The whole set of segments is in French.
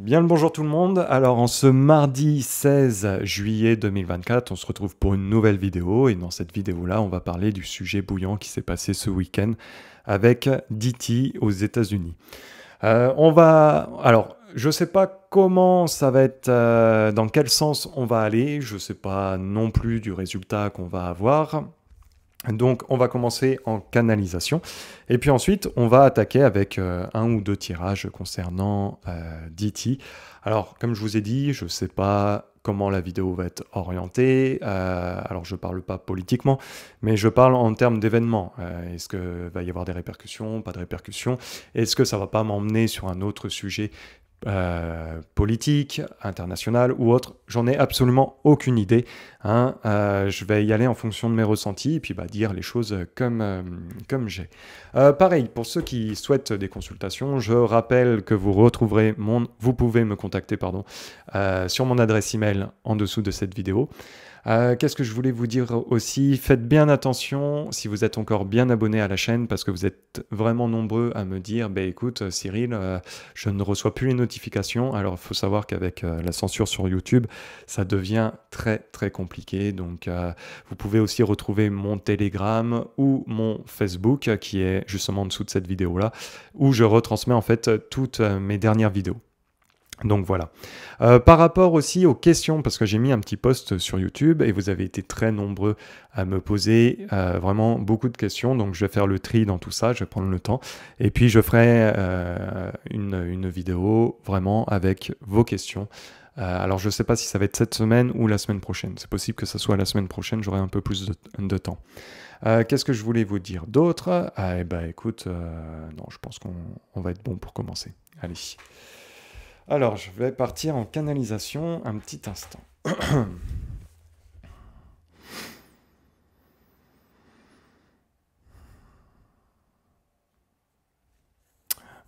Bien le bonjour tout le monde. Alors en ce mardi 16 juillet 2024, on se retrouve pour une nouvelle vidéo et dans cette vidéo-là, on va parler du sujet bouillant qui s'est passé ce week-end avec DT aux États-Unis. Euh, on va, alors je sais pas comment ça va être, euh, dans quel sens on va aller. Je sais pas non plus du résultat qu'on va avoir. Donc on va commencer en canalisation et puis ensuite on va attaquer avec euh, un ou deux tirages concernant euh, DT. Alors comme je vous ai dit, je ne sais pas comment la vidéo va être orientée. Euh, alors je ne parle pas politiquement, mais je parle en termes d'événements. Euh, est-ce qu'il va y avoir des répercussions, pas de répercussions Est-ce que ça ne va pas m'emmener sur un autre sujet euh, politique, internationale ou autre, j'en ai absolument aucune idée. Hein. Euh, je vais y aller en fonction de mes ressentis et puis bah, dire les choses comme, euh, comme j'ai. pareil, pour ceux qui souhaitent des consultations, je rappelle que vous retrouverez mon, vous pouvez me contacter pardon, sur mon adresse email en dessous de cette vidéo. Euh, qu'est-ce que je voulais vous dire aussi Faites bien attention si vous êtes encore bien abonné à la chaîne parce que vous êtes vraiment nombreux à me dire bah, écoute euh, Cyril, euh, je ne reçois plus les notifications. Alors il faut savoir qu'avec la censure sur YouTube, ça devient très très compliqué. Donc vous pouvez aussi retrouver mon Telegram ou mon Facebook qui est justement en dessous de cette vidéo là où je retransmets en fait toutes mes dernières vidéos. Donc voilà. Euh, par rapport aussi aux questions, parce que j'ai mis un petit post sur YouTube et vous avez été très nombreux à me poser euh, vraiment beaucoup de questions, donc je vais faire le tri dans tout ça, je vais prendre le temps, et puis je ferai euh, une, une, vidéo vraiment avec vos questions. alors je ne sais pas si ça va être cette semaine ou la semaine prochaine, c'est possible que ça soit la semaine prochaine, j'aurai un peu plus de, temps. Qu'est-ce que je voulais vous dire d'autre ah, eh ben écoute, non, je pense qu'on va être bon pour commencer. Allez. Alors, je vais partir en canalisation un petit instant.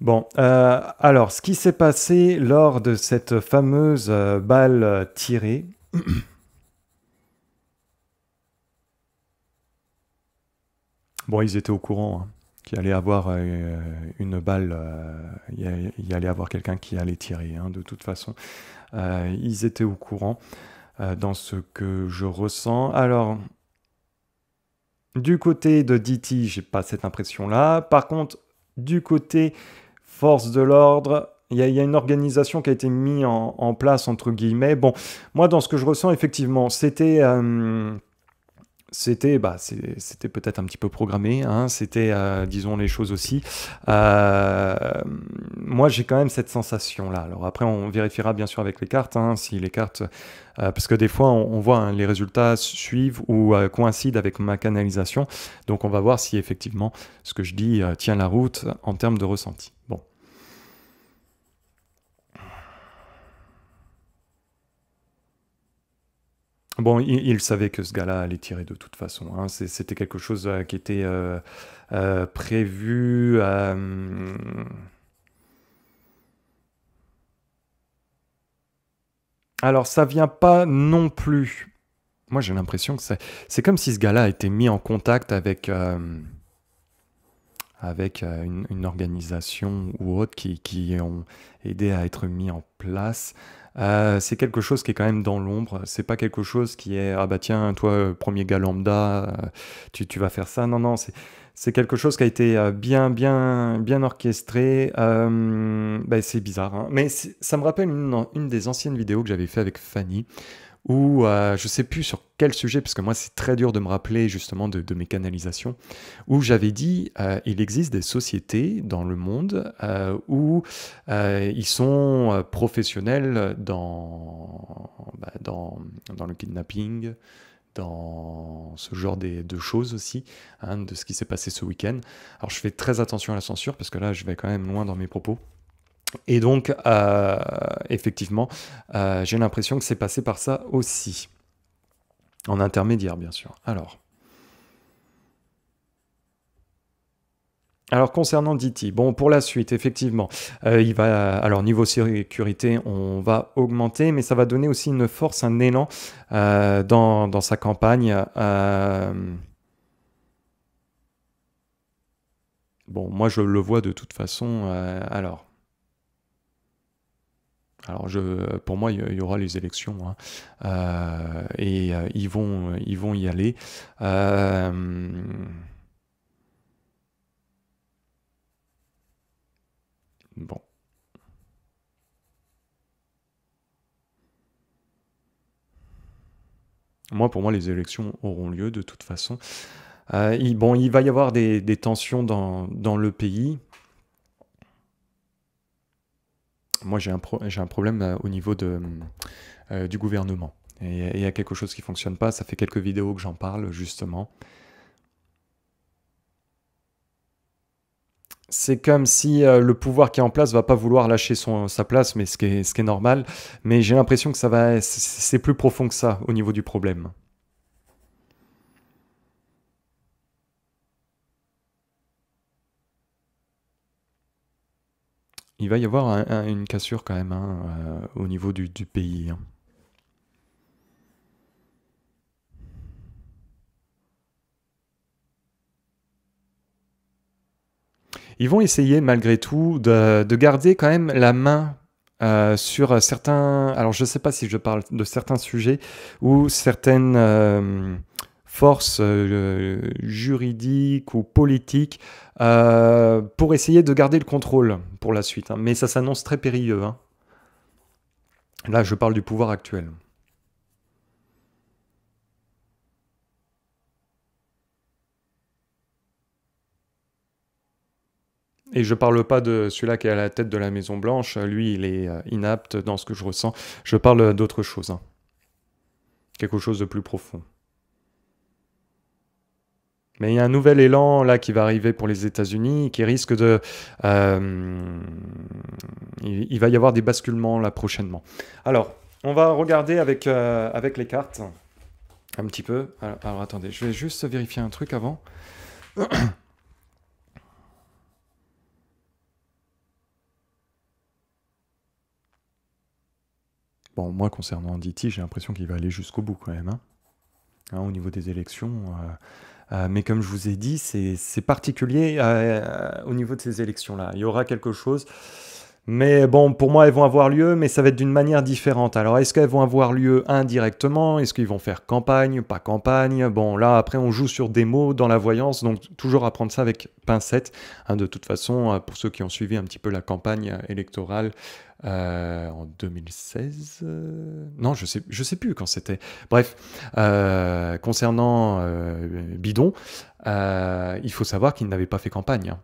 Bon, euh, alors ce qui s'est passé lors de cette fameuse euh, balle tirée. bon, ils étaient au courant. Hein qu'il allait avoir euh, une balle, euh, il y allait avoir quelqu'un qui allait tirer, hein, de toute façon. Euh, ils étaient au courant dans ce que je ressens. Alors, du côté de DT, j'ai pas cette impression-là. Par contre, du côté force de l'ordre, il y, a une organisation qui a été mise en, place, entre guillemets. Bon, moi, dans ce que je ressens, effectivement, c'était c'était bah, c'était peut-être un petit peu programmé, hein, c'était, euh, disons les choses aussi. Euh, moi, j'ai quand même cette sensation-là. Alors après, on vérifiera bien sûr avec les cartes, hein, si les cartes... Euh, parce que des fois, on, voit hein, les résultats suivent ou coïncident avec ma canalisation. Donc on va voir si effectivement ce que je dis tient la route en termes de ressenti. Bon, il, savait que ce gars-là allait tirer de toute façon. Hein. C'était quelque chose euh, qui était euh, euh, prévu. Alors, ça vient pas non plus. Moi, j'ai l'impression que c'est comme si ce gars-là a été mis en contact avec avec une, organisation ou autre qui, qui, ont aidé à être mis en place. Euh, c'est quelque chose qui est quand même dans l'ombre. C'est pas quelque chose qui est ah bah tiens toi euh, premier gars lambda, euh, tu, vas faire ça. Non non c'est quelque chose qui a été bien, bien, bien orchestré. Bah, c'est bizarre, hein. mais ça me rappelle une, une, des anciennes vidéos que j'avais fait avec Fanny ou je euh, je sais plus sur quel sujet, parce que moi c'est très dur de me rappeler justement de, mes canalisations, où j'avais dit euh, il existe des sociétés dans le monde euh, où ils sont professionnels bah, dans, dans, le kidnapping, dans ce genre de, choses aussi, hein, de ce qui s'est passé ce week-end. Alors je fais très attention à la censure, parce que là je vais quand même loin dans mes propos. Et donc, euh, effectivement, euh, j'ai l'impression que c'est passé par ça aussi. En intermédiaire, bien sûr. Alors. Alors concernant Diti, bon pour la suite, effectivement, euh, il va alors niveau sécurité, on va augmenter, mais ça va donner aussi une force, un élan dans, dans, sa campagne. Bon, moi je le vois de toute façon. alors, alors pour moi, il y aura les élections hein. euh, et euh, ils, vont, ils vont y aller. Euh, bon. Moi, pour moi, les élections auront lieu de toute façon. bon, il va y avoir des, tensions dans le pays, moi j'ai un, problème euh, au niveau euh, du gouvernement. Et il y a quelque chose qui ne fonctionne pas, ça fait quelques vidéos que j'en parle justement. c'est comme si euh, le pouvoir qui est en place ne va pas vouloir lâcher sa place, mais ce qui est, ce qui est normal. Mais j'ai l'impression que ça va, c'est plus profond que ça au niveau du problème. il va y avoir une cassure quand même hein, euh, au niveau du, pays. Hein. Ils vont essayer malgré tout de, garder quand même la main euh, sur certains... Alors je ne sais pas si je parle de certains sujets ou certaines... Euh, force euh, juridique ou politique euh, pour essayer de garder le contrôle pour la suite. Hein. Mais ça s'annonce très périlleux. Hein. Là, je parle du pouvoir actuel. Et je parle pas de celui-là qui est à la tête de la Maison Blanche. Lui, il est euh, inapte dans ce que je ressens. Je parle d'autre chose. Hein. Quelque chose de plus profond. Mais il y a un nouvel élan là qui va arriver pour les États-Unis, qui risque de... Euh, il, va y avoir des basculements là prochainement. Alors, on va regarder avec, euh, avec les cartes un petit peu. Alors, attendez, je vais juste vérifier un truc avant. Bon, moi concernant DT, j'ai l'impression qu'il va aller jusqu'au bout quand même. Hein. Hein, au niveau des élections... Euh, euh, mais comme je vous ai dit, c'est particulier euh, au niveau de ces élections-là. Il y aura quelque chose mais bon, pour moi, elles vont avoir lieu, mais ça va être d'une manière différente. Alors, est-ce qu'elles vont avoir lieu indirectement Est-ce qu'ils vont faire campagne, pas campagne Bon, là, après, on joue sur des mots dans la voyance, donc toujours à prendre ça avec pincette. Hein, de toute façon, euh, pour ceux qui ont suivi un petit peu la campagne euh, électorale euh, en 2016, non, je sais, je sais plus quand c'était. Bref, concernant Bidon, il faut savoir qu'il n'avait pas fait campagne. Hein.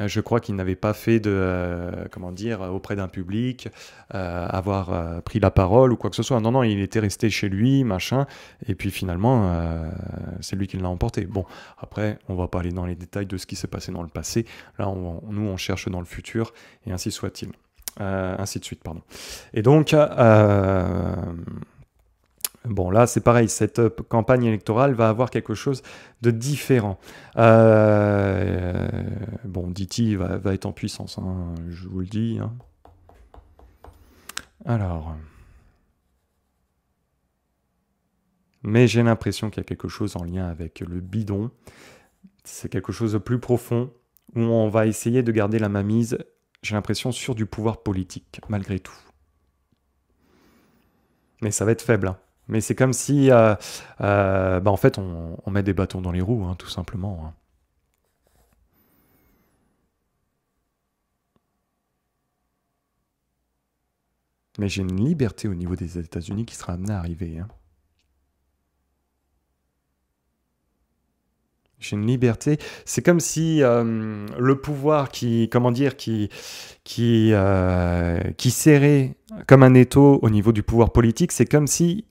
Euh, je crois qu'il n'avait pas fait de, euh, comment dire, auprès d'un public, euh, avoir pris la parole ou quoi que ce soit. Non, non, il était resté chez lui, machin, et puis finalement, c'est lui qui l'a emporté. Bon, après, on va pas aller dans les détails de ce qui s'est passé dans le passé. Là, nous, on cherche dans le futur, et ainsi soit-il. ainsi de suite, pardon. Et donc, Bon, là, c'est pareil, cette campagne électorale va avoir quelque chose de différent. Euh, bon, Diti va, être en puissance, hein, je vous le dis. Hein. Alors. Mais j'ai l'impression qu'il y a quelque chose en lien avec le bidon. C'est quelque chose de plus profond où on va essayer de garder la mamise, j'ai l'impression, sur du pouvoir politique, malgré tout. Mais ça va être faible. Hein. Mais c'est comme si, euh, euh, bah, en fait, on, met des bâtons dans les roues, hein, tout simplement. Hein. Mais j'ai une liberté au niveau des États-Unis qui sera amenée à arriver. Hein. J'ai une liberté. C'est comme si euh, le pouvoir qui, comment dire, qui, qui, qui serrait comme un étau au niveau du pouvoir politique, c'est comme si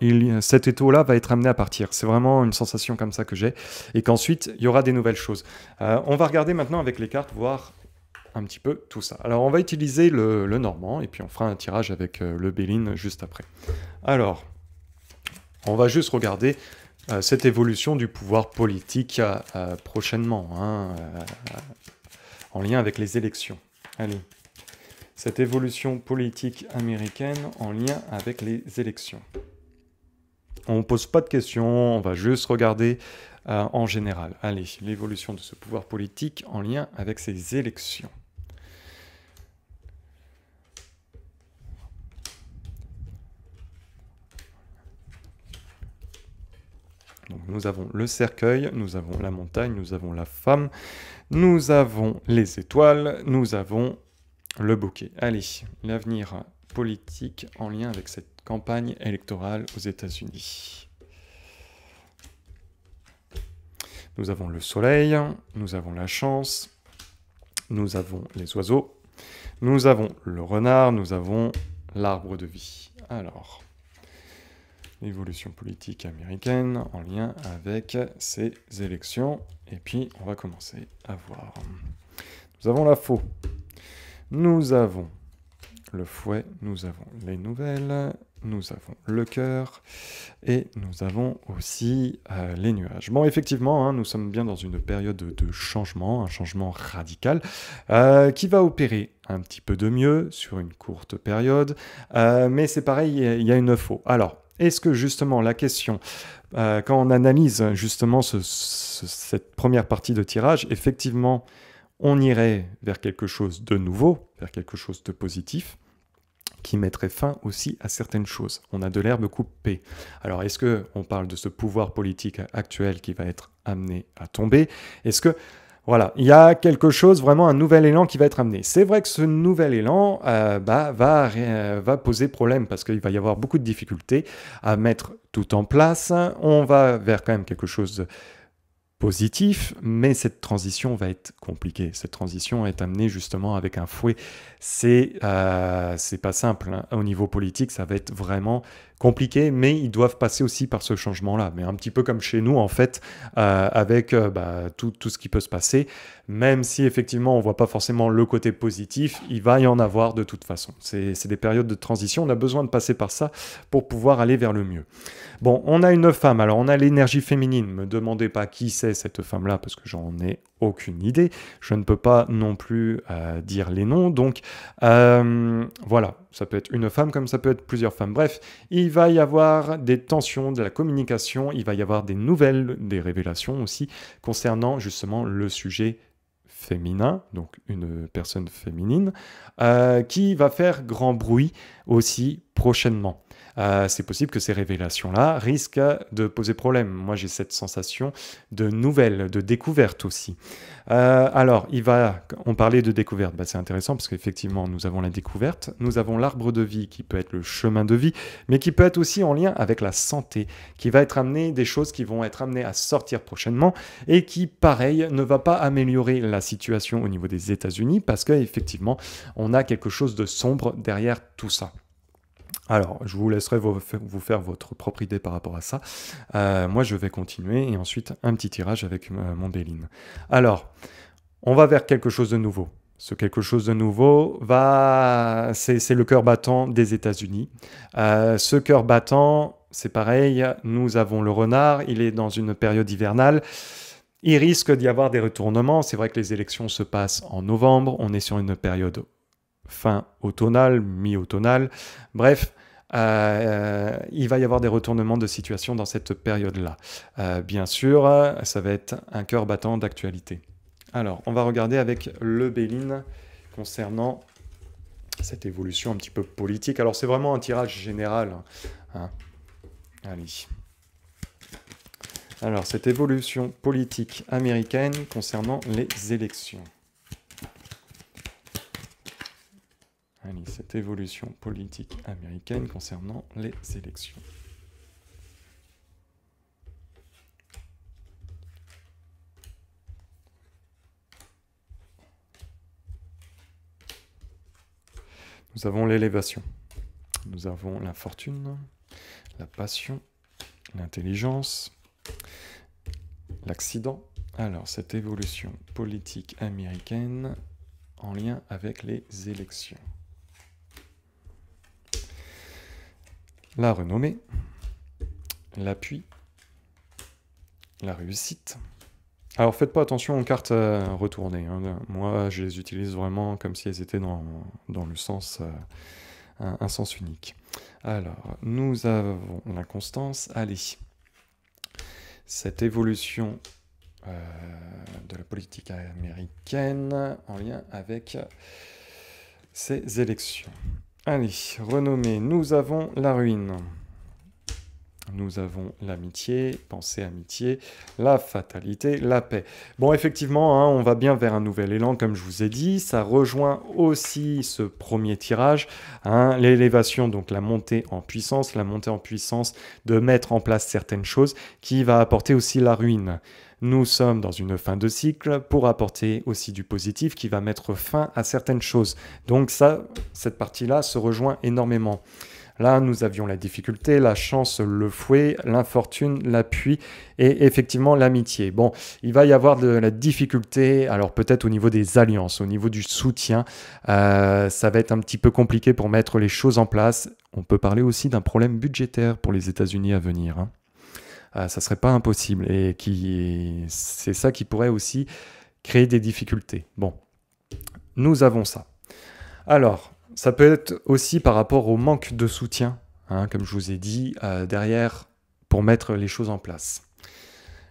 il, cet étau-là va être amené à partir. C'est vraiment une sensation comme ça que j'ai. Et qu'ensuite, il y aura des nouvelles choses. Euh, on va regarder maintenant avec les cartes, voir un petit peu tout ça. Alors, on va utiliser le, normand, et puis on fera un tirage avec euh, le Béline juste après. Alors, on va juste regarder euh, cette évolution du pouvoir politique prochainement, hein, en lien avec les élections. Allez cette évolution politique américaine en lien avec les élections. On ne pose pas de questions, on va juste regarder euh, en général. Allez, l'évolution de ce pouvoir politique en lien avec ces élections. nous avons le cercueil, nous avons la montagne, nous avons la femme, nous avons les étoiles, nous avons le bouquet. Allez, l'avenir politique en lien avec cette campagne électorale aux États-Unis. Nous avons le soleil, nous avons la chance, nous avons les oiseaux, nous avons le renard, nous avons l'arbre de vie. Alors, l'évolution politique américaine en lien avec ces élections. Et puis, on va commencer à voir. Nous avons la faux. Nous avons le fouet, nous avons les nouvelles, nous avons le cœur et nous avons aussi euh, les nuages. Bon, effectivement, hein, nous sommes bien dans une période de, changement, un changement radical, euh, qui va opérer un petit peu de mieux sur une courte période, euh, mais c'est pareil, il y, a une faux. Alors, est-ce que justement la question, quand on analyse justement cette première partie de tirage, effectivement, on irait vers quelque chose de nouveau, vers quelque chose de positif, qui mettrait fin aussi à certaines choses. On a de l'herbe coupée. Alors est-ce que on parle de ce pouvoir politique actuel qui va être amené à tomber Est-ce que voilà, il y a quelque chose, vraiment un nouvel élan qui va être amené. C'est vrai que ce nouvel élan euh, bah, euh, va, poser problème parce qu'il va y avoir beaucoup de difficultés à mettre tout en place. On va vers quand même quelque chose de positif, mais cette transition va être compliquée. Cette transition est amenée justement avec un fouet. C'est euh, pas simple. Hein. Au niveau politique, ça va être vraiment compliqué, mais ils doivent passer aussi par ce changement-là. Mais un petit peu comme chez nous, en fait, euh, avec euh, bah, tout, tout, ce qui peut se passer, même si effectivement on voit pas forcément le côté positif, il va y en avoir de toute façon. C'est des périodes de transition, on a besoin de passer par ça pour pouvoir aller vers le mieux. Bon, on a une femme, alors on a l'énergie féminine, me demandez pas qui c'est cette femme-là, parce que j'en ai aucune idée. Je ne peux pas non plus euh, dire les noms. Donc euh, voilà, ça peut être une femme comme ça peut être plusieurs femmes. Bref, il va y avoir des tensions, de la communication, il va y avoir des nouvelles, des révélations aussi concernant justement le sujet féminin, donc une personne féminine, euh, qui va faire grand bruit aussi prochainement. Euh, c'est possible que ces révélations-là risquent de poser problème. Moi, j'ai cette sensation de nouvelles, de découverte aussi. Euh, alors, on parlait de découverte, bah, c'est intéressant parce qu'effectivement, nous avons la découverte, nous avons l'arbre de vie qui peut être le chemin de vie, mais qui peut être aussi en lien avec la santé, qui va être amené des choses qui vont être amenées à sortir prochainement et qui, pareil, ne va pas améliorer la situation au niveau des États-Unis parce qu'effectivement, on a quelque chose de sombre derrière tout ça. Alors, je vous laisserai vous faire votre propre idée par rapport à ça. Euh, moi, je vais continuer et ensuite un petit tirage avec euh, mon béline. Alors, on va vers quelque chose de nouveau. Ce quelque chose de nouveau va, c'est le cœur battant des États-Unis. Euh, ce cœur battant, c'est pareil. Nous avons le renard. Il est dans une période hivernale. Il risque d'y avoir des retournements. C'est vrai que les élections se passent en novembre. On est sur une période fin automnale, mi-automnale. Bref, euh, il va y avoir des retournements de situation dans cette période-là. Euh, bien sûr, ça va être un cœur battant d'actualité. Alors, on va regarder avec le Bélin concernant cette évolution un petit peu politique. Alors, c'est vraiment un tirage général. Hein. Hein. Allez. Alors, cette évolution politique américaine concernant les élections. cette évolution politique américaine concernant les élections. Nous avons l'élévation, nous avons la fortune, la passion, l'intelligence, l'accident. Alors cette évolution politique américaine en lien avec les élections. la renommée, l'appui, la réussite. Alors faites pas attention aux cartes euh, retournées. Hein. Moi, je les utilise vraiment comme si elles étaient dans, le sens, euh, un, sens unique. Alors, nous avons la constance. Allez, cette évolution euh, de la politique américaine en lien avec ces élections. Allez, renommée, nous avons la ruine. Nous avons l'amitié, pensée amitié, la fatalité, la paix. Bon, effectivement, hein, on va bien vers un nouvel élan, comme je vous ai dit. Ça rejoint aussi ce premier tirage, hein, l'élévation, donc la montée en puissance, la montée en puissance de mettre en place certaines choses qui va apporter aussi la ruine. Nous sommes dans une fin de cycle pour apporter aussi du positif qui va mettre fin à certaines choses. Donc ça, cette partie-là se rejoint énormément. Là, nous avions la difficulté, la chance, le fouet, l'infortune, l'appui et effectivement l'amitié. Bon, il va y avoir de la difficulté, alors peut-être au niveau des alliances, au niveau du soutien, euh, ça va être un petit peu compliqué pour mettre les choses en place. On peut parler aussi d'un problème budgétaire pour les États-Unis à venir. Hein. Ah, ça serait pas impossible. Et qui, c'est ça qui pourrait aussi créer des difficultés. Bon, nous avons ça. Alors, ça peut être aussi par rapport au manque de soutien, hein, comme je vous ai dit, euh, derrière pour mettre les choses en place.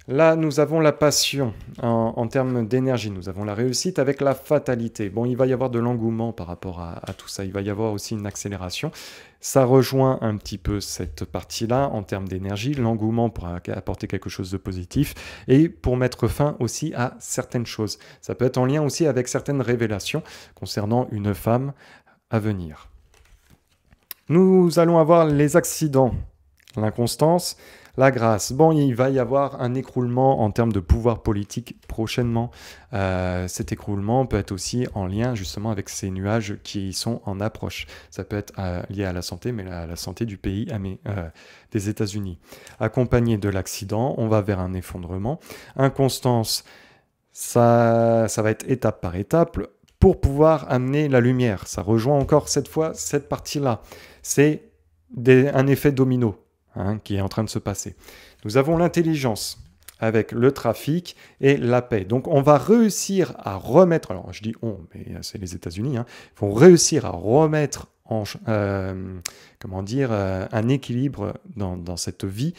Là, nous avons la passion en, termes d'énergie, nous avons la réussite avec la fatalité. Bon, il va y avoir de l'engouement par rapport à, tout ça, il va y avoir aussi une accélération. Ça rejoint un petit peu cette partie-là en termes d'énergie, l'engouement pour apporter quelque chose de positif et pour mettre fin aussi à certaines choses. Ça peut être en lien aussi avec certaines révélations concernant une femme à venir. Nous allons avoir les accidents, l'inconstance, la grâce. Bon, il va y avoir un écroulement en termes de pouvoir politique prochainement. Euh, cet écroulement peut être aussi en lien justement avec ces nuages qui sont en approche. Ça peut être euh, lié à la santé, mais à la santé du pays, euh, des États-Unis. Accompagné de l'accident, on va vers un effondrement. Inconstance, ça, ça va être étape par étape pour pouvoir amener la lumière. Ça rejoint encore cette fois cette partie-là. C'est un effet domino. Hein, qui est en train de se passer. Nous avons l'intelligence avec le trafic et la paix. Donc on va réussir à remettre, alors je dis on, mais euh, c'est les États-Unis, hein, ils vont réussir à remettre euh, comment dire, euh, un équilibre dans, cette vie,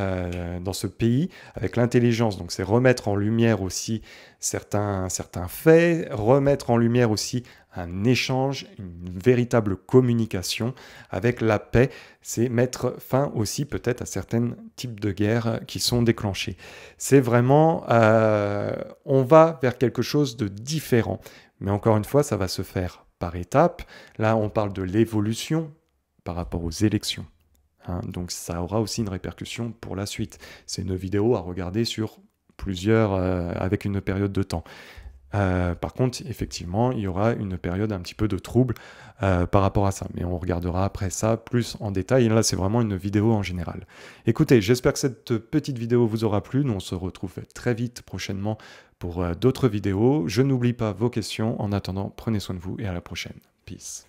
euh, dans ce pays, avec l'intelligence. Donc c'est remettre en lumière aussi certains, certains faits, remettre en lumière aussi un échange, une véritable communication avec la paix. C'est mettre fin aussi peut-être à certains types de guerres qui sont déclenchées. C'est vraiment, on va vers quelque chose de différent. Mais encore une fois, ça va se faire par étape. Là, on parle de l'évolution par rapport aux élections. Hein. donc ça aura aussi une répercussion pour la suite. C'est une vidéo à regarder sur plusieurs, euh, avec une période de temps. Euh, par contre, effectivement, il y aura une période un petit peu de trouble euh, par rapport à ça. Mais on regardera après ça plus en détail. là, c'est vraiment une vidéo en général. Écoutez, j'espère que cette petite vidéo vous aura plu. Nous, on se retrouve très vite prochainement pour euh, d'autres vidéos. Je n'oublie pas vos questions. En attendant, prenez soin de vous et à la prochaine. Peace.